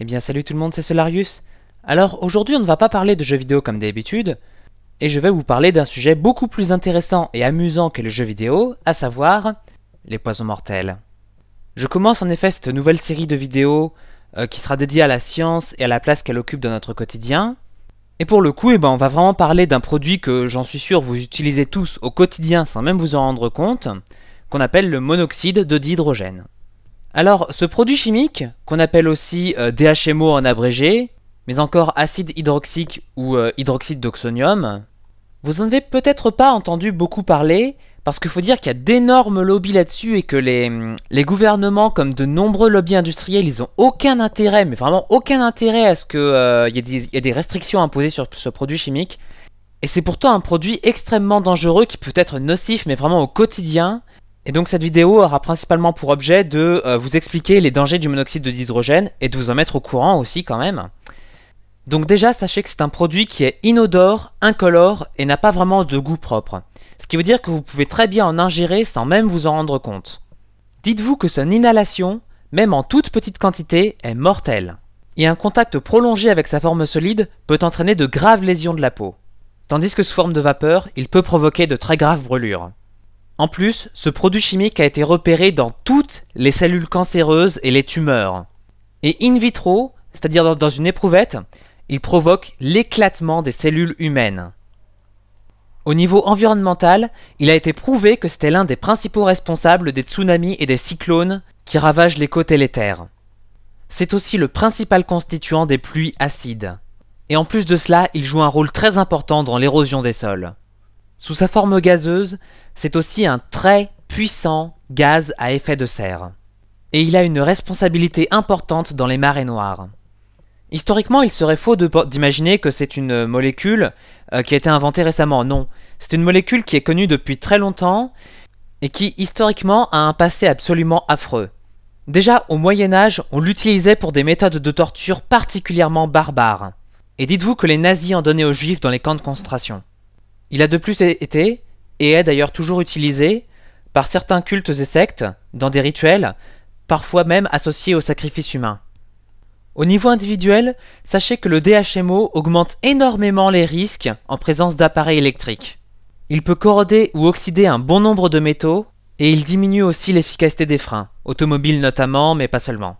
Eh bien salut tout le monde, c'est Solarius. Alors aujourd'hui on ne va pas parler de jeux vidéo comme d'habitude, et je vais vous parler d'un sujet beaucoup plus intéressant et amusant que les jeux vidéo, à savoir les poisons mortels. Je commence en effet cette nouvelle série de vidéos euh, qui sera dédiée à la science et à la place qu'elle occupe dans notre quotidien. Et pour le coup, eh ben, on va vraiment parler d'un produit que j'en suis sûr vous utilisez tous au quotidien sans même vous en rendre compte, qu'on appelle le monoxyde de dihydrogène. Alors, ce produit chimique, qu'on appelle aussi euh, DHMO en abrégé, mais encore acide hydroxique ou euh, hydroxyde d'oxonium, vous n'en avez peut-être pas entendu beaucoup parler, parce qu'il faut dire qu'il y a d'énormes lobbies là-dessus et que les, hum, gouvernements, comme de nombreux lobbies industriels, ils n'ont aucun intérêt, mais vraiment aucun intérêt à ce qu'il euh, y, ait des restrictions imposées sur ce produit chimique. Et c'est pourtant un produit extrêmement dangereux qui peut être nocif, mais vraiment au quotidien, et donc cette vidéo aura principalement pour objet de euh, vous expliquer les dangers du monoxyde d'hydrogène et de vous en mettre au courant aussi quand même. Donc déjà, sachez que c'est un produit qui est inodore, incolore et n'a pas vraiment de goût propre. Ce qui veut dire que vous pouvez très bien en ingérer sans même vous en rendre compte. Dites-vous que son inhalation, même en toute petite quantité, est mortelle. Et un contact prolongé avec sa forme solide peut entraîner de graves lésions de la peau. Tandis que sous forme de vapeur, il peut provoquer de très graves brûlures. En plus, ce produit chimique a été repéré dans toutes les cellules cancéreuses et les tumeurs. Et in vitro, c'est-à-dire dans une éprouvette, il provoque l'éclatement des cellules humaines. Au niveau environnemental, il a été prouvé que c'était l'un des principaux responsables des tsunamis et des cyclones qui ravagent les côtes et les terres. C'est aussi le principal constituant des pluies acides. Et en plus de cela, il joue un rôle très important dans l'érosion des sols. Sous sa forme gazeuse, c'est aussi un très puissant gaz à effet de serre. Et il a une responsabilité importante dans les marées noires. Historiquement, il serait faux d'imaginer que c'est une molécule euh, qui a été inventée récemment. Non, c'est une molécule qui est connue depuis très longtemps et qui, historiquement, a un passé absolument affreux. Déjà, au Moyen Âge, on l'utilisait pour des méthodes de torture particulièrement barbares. Et dites-vous que les nazis en donnaient aux juifs dans les camps de concentration. Il a de plus été, et est d'ailleurs toujours utilisé, par certains cultes et sectes, dans des rituels, parfois même associés au sacrifice humain. Au niveau individuel, sachez que le DHMO augmente énormément les risques en présence d'appareils électriques. Il peut corroder ou oxyder un bon nombre de métaux et il diminue aussi l'efficacité des freins, automobiles notamment, mais pas seulement.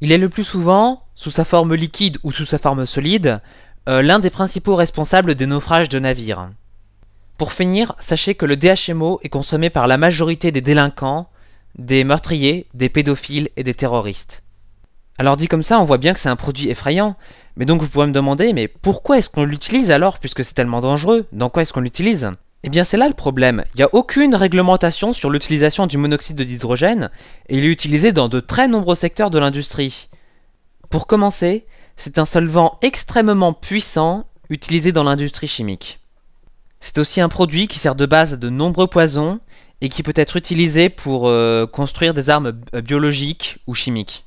Il est le plus souvent, sous sa forme liquide ou sous sa forme solide, euh, l'un des principaux responsables des naufrages de navires. Pour finir, sachez que le DHMO est consommé par la majorité des délinquants, des meurtriers, des pédophiles et des terroristes. Alors dit comme ça, on voit bien que c'est un produit effrayant, mais donc vous pouvez me demander, mais pourquoi est-ce qu'on l'utilise alors puisque c'est tellement dangereux Dans quoi est-ce qu'on l'utilise Eh bien c'est là le problème, il n'y a aucune réglementation sur l'utilisation du monoxyde d'hydrogène, et il est utilisé dans de très nombreux secteurs de l'industrie. Pour commencer, c'est un solvant extrêmement puissant utilisé dans l'industrie chimique. C'est aussi un produit qui sert de base à de nombreux poisons et qui peut être utilisé pour euh, construire des armes euh, biologiques ou chimiques.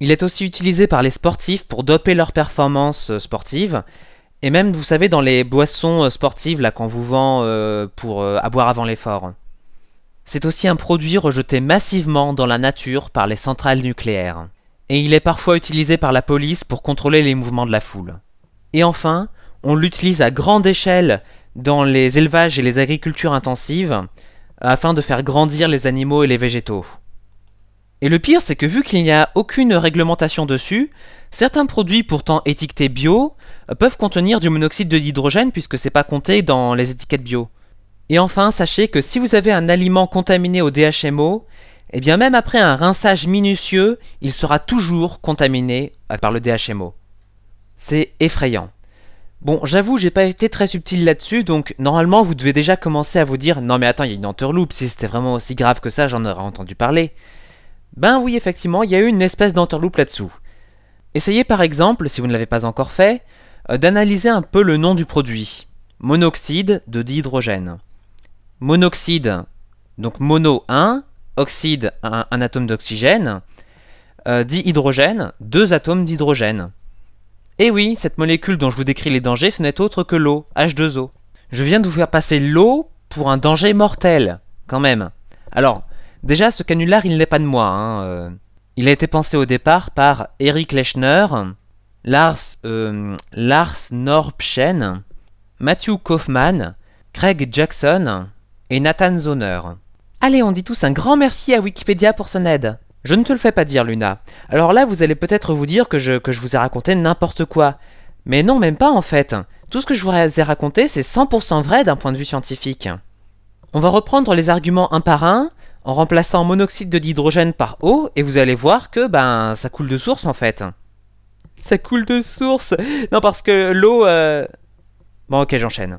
Il est aussi utilisé par les sportifs pour doper leurs performances euh, sportives. Et même, vous savez, dans les boissons sportives, là, qu'on vous vend pour avoir boire avant l'effort. C'est aussi un produit rejeté massivement dans la nature par les centrales nucléaires. Et il est parfois utilisé par la police pour contrôler les mouvements de la foule. Et enfin, on l'utilise à grande échelle dans les élevages et les agricultures intensives afin de faire grandir les animaux et les végétaux. Et le pire, c'est que vu qu'il n'y a aucune réglementation dessus, certains produits pourtant étiquetés bio peuvent contenir du monoxyde de l'hydrogène puisque c'est pas compté dans les étiquettes bio. Et enfin, sachez que si vous avez un aliment contaminé au DHMO, et eh bien même après un rinçage minutieux, il sera toujours contaminé par le DHMO. C'est effrayant. Bon, j'avoue, j'ai pas été très subtil là-dessus, donc normalement vous devez déjà commencer à vous dire non mais attends, il y a une enterloop, si c'était vraiment aussi grave que ça, j'en aurais entendu parler. Ben oui, effectivement, il y a eu une espèce d'enterloop là-dessous. Essayez par exemple, si vous ne l'avez pas encore fait, euh, d'analyser un peu le nom du produit. Monoxyde de dihydrogène. Monoxyde, donc mono 1, oxyde un, atome d'oxygène, euh, dihydrogène, deux atomes d'hydrogène. Et eh oui, cette molécule dont je vous décris les dangers, ce n'est autre que l'eau, H2O. Je viens de vous faire passer l'eau pour un danger mortel, quand même. Alors, déjà, ce canular, il n'est pas de moi. Hein, euh. Il a été pensé au départ par Eric Lechner, Lars, euh, Lars Matthew Kaufman, Craig Jackson et Nathan Zoner. Allez, on dit tous un grand merci à Wikipédia pour son aide. Je ne te le fais pas dire, Luna. Alors là, vous allez peut-être vous dire que je, vous ai raconté n'importe quoi. Mais non, même pas en fait. Tout ce que je vous ai raconté, c'est 100% vrai d'un point de vue scientifique. On va reprendre les arguments un par un, en remplaçant monoxyde de l'hydrogène par eau, et vous allez voir que ben ça coule de source en fait. Ça coule de source Non, parce que l'eau... Euh, bon, ok, j'enchaîne.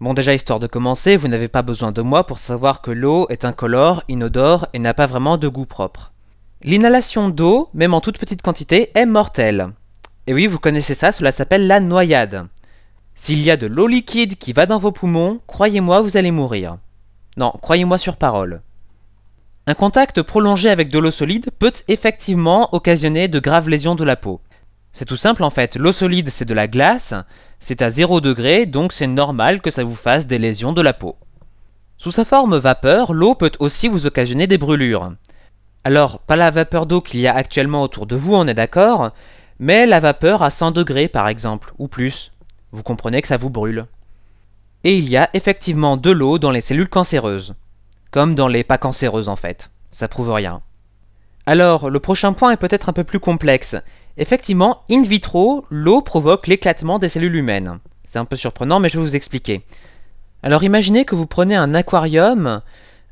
Bon, déjà, histoire de commencer, vous n'avez pas besoin de moi pour savoir que l'eau est incolore, inodore et n'a pas vraiment de goût propre. L'inhalation d'eau, même en toute petite quantité, est mortelle. Et oui, vous connaissez ça, cela s'appelle la noyade. S'il y a de l'eau liquide qui va dans vos poumons, croyez-moi, vous allez mourir. Non, croyez-moi sur parole. Un contact prolongé avec de l'eau solide peut effectivement occasionner de graves lésions de la peau. C'est tout simple en fait, l'eau solide c'est de la glace, c'est à 0 degré, donc c'est normal que ça vous fasse des lésions de la peau. Sous sa forme vapeur, l'eau peut aussi vous occasionner des brûlures. Alors, pas la vapeur d'eau qu'il y a actuellement autour de vous, on est d'accord, mais la vapeur à 100 degrés par exemple, ou plus. Vous comprenez que ça vous brûle. Et il y a effectivement de l'eau dans les cellules cancéreuses. Comme dans les pas cancéreuses en fait. Ça prouve rien. Alors, le prochain point est peut-être un peu plus complexe. Effectivement, in vitro, l'eau provoque l'éclatement des cellules humaines. C'est un peu surprenant, mais je vais vous expliquer. Alors imaginez que vous prenez un aquarium,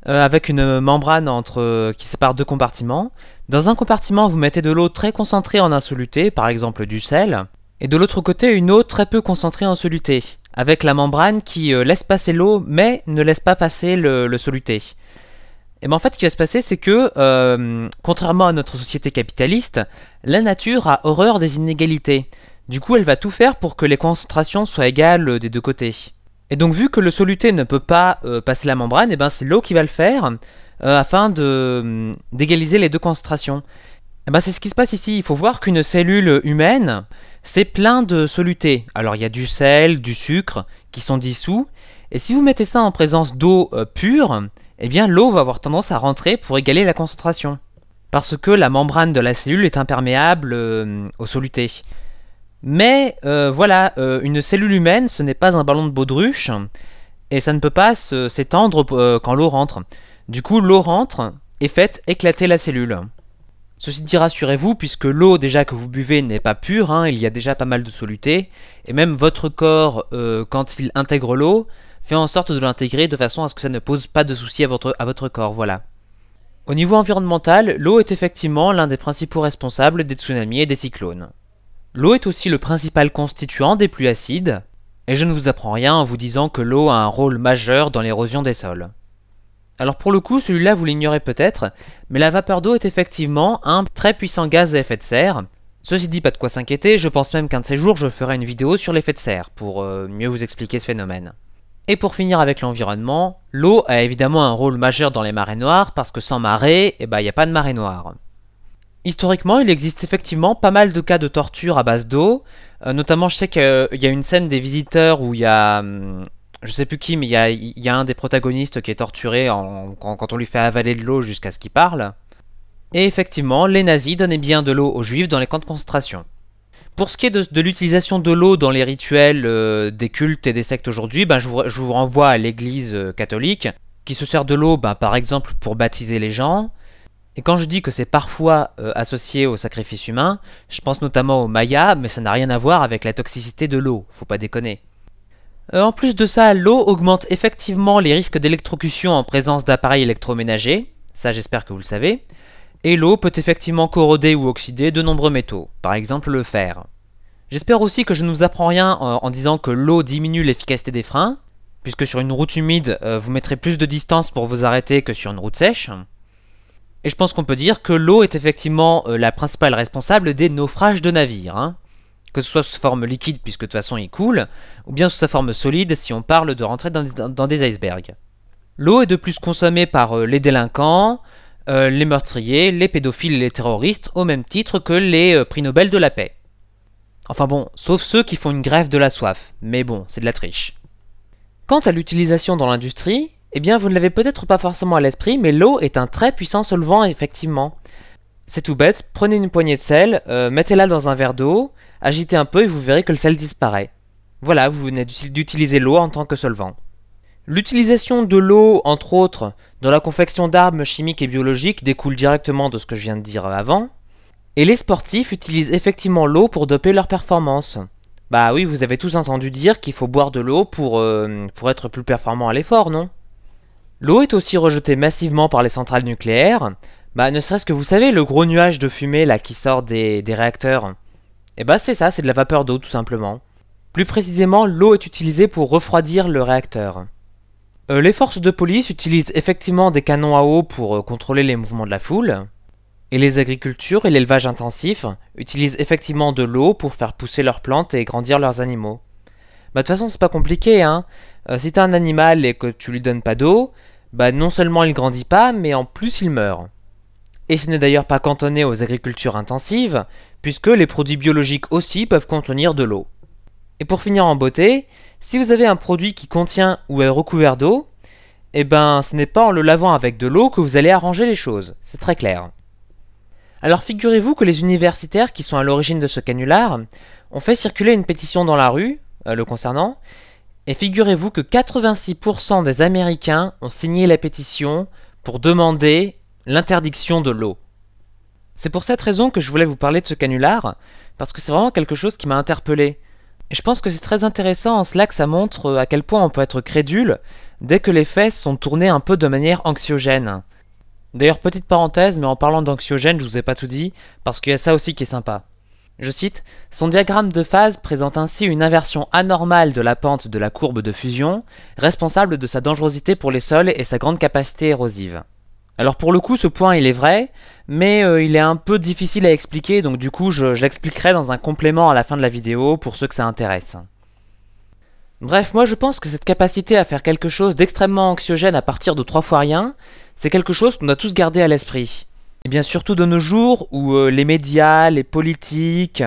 euh, avec une membrane entre, euh, qui sépare deux compartiments. Dans un compartiment, vous mettez de l'eau très concentrée en insoluté, par exemple du sel, et de l'autre côté, une eau très peu concentrée en soluté, avec la membrane qui euh, laisse passer l'eau, mais ne laisse pas passer le, soluté. Et bien en fait, ce qui va se passer, c'est que, contrairement à notre société capitaliste, la nature a horreur des inégalités. Du coup, elle va tout faire pour que les concentrations soient égales des deux côtés. Et donc vu que le soluté ne peut pas euh, passer la membrane, et eh ben c'est l'eau qui va le faire euh, afin hum, d'égaliser les deux concentrations. Eh ben, c'est ce qui se passe ici. Il faut voir qu'une cellule humaine, c'est plein de solutés. Alors il y a du sel, du sucre qui sont dissous. Et si vous mettez ça en présence d'eau euh, pure, eh bien l'eau va avoir tendance à rentrer pour égaler la concentration. Parce que la membrane de la cellule est imperméable au solutés. Mais euh, voilà, euh, une cellule humaine, ce n'est pas un ballon de baudruche, et ça ne peut pas s'étendre euh, quand l'eau rentre. Du coup, l'eau rentre et fait éclater la cellule. Ceci dit, rassurez-vous, puisque l'eau déjà que vous buvez n'est pas pure, hein, il y a déjà pas mal de soluté, et même votre corps, quand il intègre l'eau, fait en sorte de l'intégrer de façon à ce que ça ne pose pas de soucis à votre, à votre corps, voilà. Au niveau environnemental, l'eau est effectivement l'un des principaux responsables des tsunamis et des cyclones. L'eau est aussi le principal constituant des pluies acides, et je ne vous apprends rien en vous disant que l'eau a un rôle majeur dans l'érosion des sols. Alors pour le coup, celui-là vous l'ignorez peut-être, mais la vapeur d'eau est effectivement un très puissant gaz à effet de serre. Ceci dit, pas de quoi s'inquiéter, je pense même qu'un de ces jours je ferai une vidéo sur l'effet de serre, pour euh, mieux vous expliquer ce phénomène. Et pour finir avec l'environnement, l'eau a évidemment un rôle majeur dans les marées noires, parce que sans marée, eh ben, il n'y a pas de marée noire historiquement, il existe effectivement pas mal de cas de torture à base d'eau. Euh, notamment, je sais qu'il euh, y a une scène des visiteurs où il y a. Hum, je sais plus qui, mais il y a, un des protagonistes qui est torturé quand on lui fait avaler de l'eau jusqu'à ce qu'il parle. Et effectivement, les nazis donnaient bien de l'eau aux juifs dans les camps de concentration. Pour ce qui est de, l'utilisation de l'eau dans les rituels euh, des cultes et des sectes aujourd'hui, ben, je, vous, renvoie à l'église catholique, qui se sert de l'eau ben, par exemple pour baptiser les gens, et quand je dis que c'est parfois euh, associé au sacrifice humain, je pense notamment au Maya, mais ça n'a rien à voir avec la toxicité de l'eau, faut pas déconner. Euh, en plus de ça, l'eau augmente effectivement les risques d'électrocution en présence d'appareils électroménagers, ça j'espère que vous le savez, et l'eau peut effectivement corroder ou oxyder de nombreux métaux, par exemple le fer. J'espère aussi que je ne vous apprends rien en, disant que l'eau diminue l'efficacité des freins, puisque sur une route humide, euh, vous mettrez plus de distance pour vous arrêter que sur une route sèche. Et je pense qu'on peut dire que l'eau est effectivement euh, la principale responsable des naufrages de navires. Hein. Que ce soit sous forme liquide, puisque de toute façon il coule, ou bien sous sa forme solide si on parle de rentrer dans, des icebergs. L'eau est de plus consommée par euh, les délinquants, euh, les meurtriers, les pédophiles et les terroristes, au même titre que les prix Nobel de la paix. Enfin bon, sauf ceux qui font une grève de la soif, mais bon, c'est de la triche. Quant à l'utilisation dans l'industrie, eh bien, vous ne l'avez peut-être pas forcément à l'esprit, mais l'eau est un très puissant solvant, effectivement. C'est tout bête, prenez une poignée de sel, euh, mettez-la dans un verre d'eau, agitez un peu et vous verrez que le sel disparaît. Voilà, vous venez d'utiliser l'eau en tant que solvant. L'utilisation de l'eau, entre autres, dans la confection d'armes chimiques et biologiques découle directement de ce que je viens de dire avant. Et les sportifs utilisent effectivement l'eau pour doper leur performance. Bah oui, vous avez tous entendu dire qu'il faut boire de l'eau pour, euh, pour être plus performant à l'effort, non L'eau est aussi rejetée massivement par les centrales nucléaires. Bah, ne serait-ce que vous savez, le gros nuage de fumée là qui sort des, réacteurs. Et eh bah, c'est ça, c'est de la vapeur d'eau tout simplement. Plus précisément, l'eau est utilisée pour refroidir le réacteur. Euh, les forces de police utilisent effectivement des canons à eau pour euh, contrôler les mouvements de la foule. Et les agricultures et l'élevage intensif utilisent effectivement de l'eau pour faire pousser leurs plantes et grandir leurs animaux. Bah de toute façon c'est pas compliqué hein, euh, si si as un animal et que tu lui donnes pas d'eau, bah non seulement il grandit pas, mais en plus il meurt. Et ce n'est d'ailleurs pas cantonné aux agricultures intensives, puisque les produits biologiques aussi peuvent contenir de l'eau. Et pour finir en beauté, si vous avez un produit qui contient ou est recouvert d'eau, eh ben ce n'est pas en le lavant avec de l'eau que vous allez arranger les choses, c'est très clair. Alors figurez-vous que les universitaires qui sont à l'origine de ce canular ont fait circuler une pétition dans la rue, euh, le concernant, et figurez-vous que 86% des Américains ont signé la pétition pour demander l'interdiction de l'eau. C'est pour cette raison que je voulais vous parler de ce canular, parce que c'est vraiment quelque chose qui m'a interpellé. Et je pense que c'est très intéressant en cela que ça montre euh, à quel point on peut être crédule dès que les faits sont tournés un peu de manière anxiogène. D'ailleurs, petite parenthèse, mais en parlant d'anxiogène, je vous ai pas tout dit, parce qu'il y a ça aussi qui est sympa. Je cite, Son diagramme de phase présente ainsi une inversion anormale de la pente de la courbe de fusion, responsable de sa dangerosité pour les sols et sa grande capacité érosive. Alors pour le coup, ce point il est vrai, mais euh, il est un peu difficile à expliquer, donc du coup je, je l'expliquerai dans un complément à la fin de la vidéo pour ceux que ça intéresse. Bref, moi je pense que cette capacité à faire quelque chose d'extrêmement anxiogène à partir de trois fois rien, c'est quelque chose qu'on doit tous garder à l'esprit. Et bien surtout de nos jours où euh, les médias, les politiques,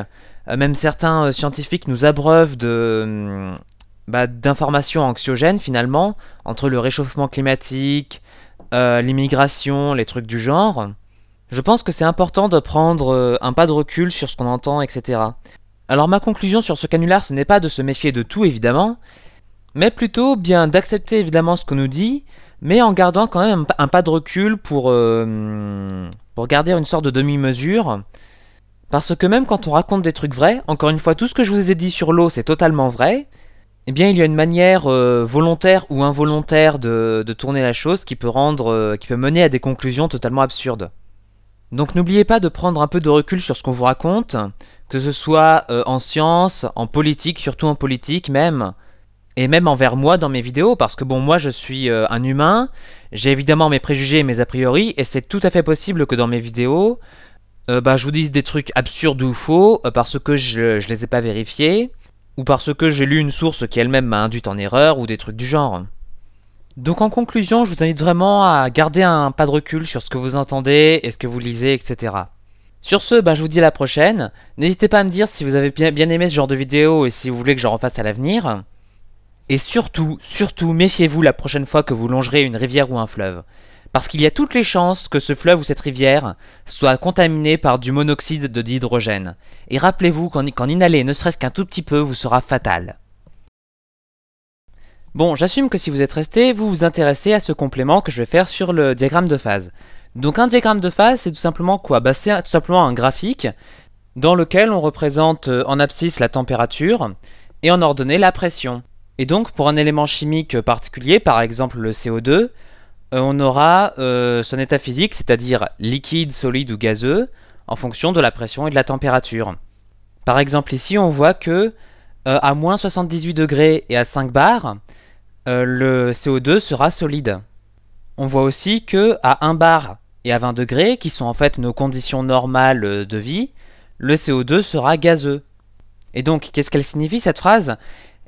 euh, même certains euh, scientifiques nous abreuvent de mm, bah, d'informations anxiogènes finalement, entre le réchauffement climatique, l'immigration, les trucs du genre, je pense que c'est important de prendre un pas de recul sur ce qu'on entend, etc. Alors ma conclusion sur ce canular, ce n'est pas de se méfier de tout évidemment, mais plutôt bien d'accepter évidemment ce qu'on nous dit, mais en gardant quand même un, pas de recul pour, mm, pour garder une sorte de demi-mesure. Parce que même quand on raconte des trucs vrais, encore une fois, tout ce que je vous ai dit sur l'eau, c'est totalement vrai. Eh bien, il y a une manière euh, volontaire ou involontaire de, tourner la chose qui peut, rendre, euh, qui peut mener à des conclusions totalement absurdes. Donc n'oubliez pas de prendre un peu de recul sur ce qu'on vous raconte, que ce soit euh, en science, en politique, surtout en politique même, et même envers moi dans mes vidéos, parce que bon, moi je suis euh, un humain, j'ai évidemment mes préjugés et mes a priori, et c'est tout à fait possible que dans mes vidéos, euh, bah, je vous dise des trucs absurdes ou faux, euh, parce que je, je les ai pas vérifiés, ou parce que j'ai lu une source qui elle-même m'a induite en erreur, ou des trucs du genre. Donc en conclusion, je vous invite vraiment à garder un pas de recul sur ce que vous entendez et ce que vous lisez, etc. Sur ce, bah, je vous dis à la prochaine. N'hésitez pas à me dire si vous avez bien, aimé ce genre de vidéo et si vous voulez que j'en refasse à l'avenir. Et surtout, surtout, méfiez-vous la prochaine fois que vous longerez une rivière ou un fleuve. Parce qu'il y a toutes les chances que ce fleuve ou cette rivière soit contaminé par du monoxyde de dihydrogène. Et rappelez-vous qu'en inhaler ne serait-ce qu'un tout petit peu vous sera fatal. Bon, j'assume que si vous êtes resté, vous vous intéressez à ce complément que je vais faire sur le diagramme de phase. Donc un diagramme de phase, c'est tout simplement quoi bah, C'est tout simplement un graphique dans lequel on représente euh, en abscisse la température et en ordonnée la pression. Et donc pour un élément chimique particulier, par exemple le CO2, euh, on aura euh, son état physique, c'est-à-dire liquide, solide ou gazeux, en fonction de la pression et de la température. Par exemple ici, on voit que euh, à moins 78 degrés et à 5 bars, le CO2 sera solide. On voit aussi que à 1 bar et à 20 degrés, qui sont en fait nos conditions normales de vie, le CO2 sera gazeux. Et donc, qu'est-ce qu'elle signifie cette phrase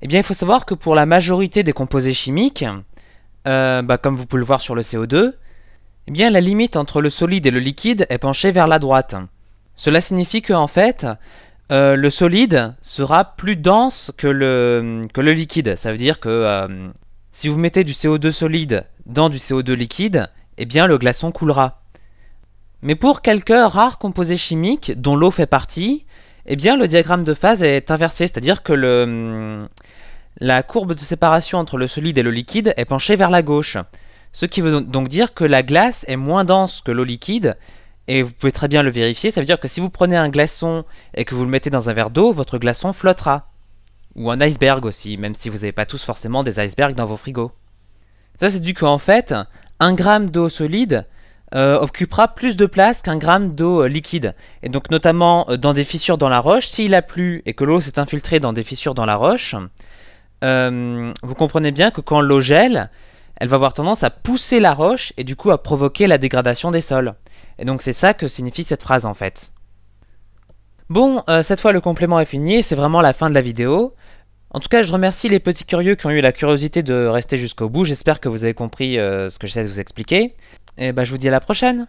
eh bien, il faut savoir que pour la majorité des composés chimiques, euh, bah, comme vous pouvez le voir sur le CO2, eh bien, la limite entre le solide et le liquide est penchée vers la droite. Cela signifie que, en fait, euh, le solide sera plus dense que le, que le liquide. Ça veut dire que euh, si vous mettez du CO2 solide dans du CO2 liquide, eh bien, le glaçon coulera. Mais pour quelques rares composés chimiques, dont l'eau fait partie, eh bien le diagramme de phase est inversé, c'est-à-dire que le, la courbe de séparation entre le solide et le liquide est penchée vers la gauche. Ce qui veut donc dire que la glace est moins dense que l'eau liquide, et vous pouvez très bien le vérifier, ça veut dire que si vous prenez un glaçon et que vous le mettez dans un verre d'eau, votre glaçon flottera. Ou un iceberg aussi, même si vous n'avez pas tous forcément des icebergs dans vos frigos. Ça c'est dû qu'en fait, un gramme d'eau solide euh, occupera plus de place qu'un gramme d'eau euh, liquide. Et donc notamment euh, dans des fissures dans la roche, s'il a plu et que l'eau s'est infiltrée dans des fissures dans la roche, vous comprenez bien que quand l'eau gèle, elle va avoir tendance à pousser la roche et du coup à provoquer la dégradation des sols. Et donc c'est ça que signifie cette phrase en fait. Bon, cette fois le complément est fini c'est vraiment la fin de la vidéo. En tout cas, je remercie les petits curieux qui ont eu la curiosité de rester jusqu'au bout. J'espère que vous avez compris ce que j'essaie de vous expliquer. Et eh bah, ben, je vous dis à la prochaine.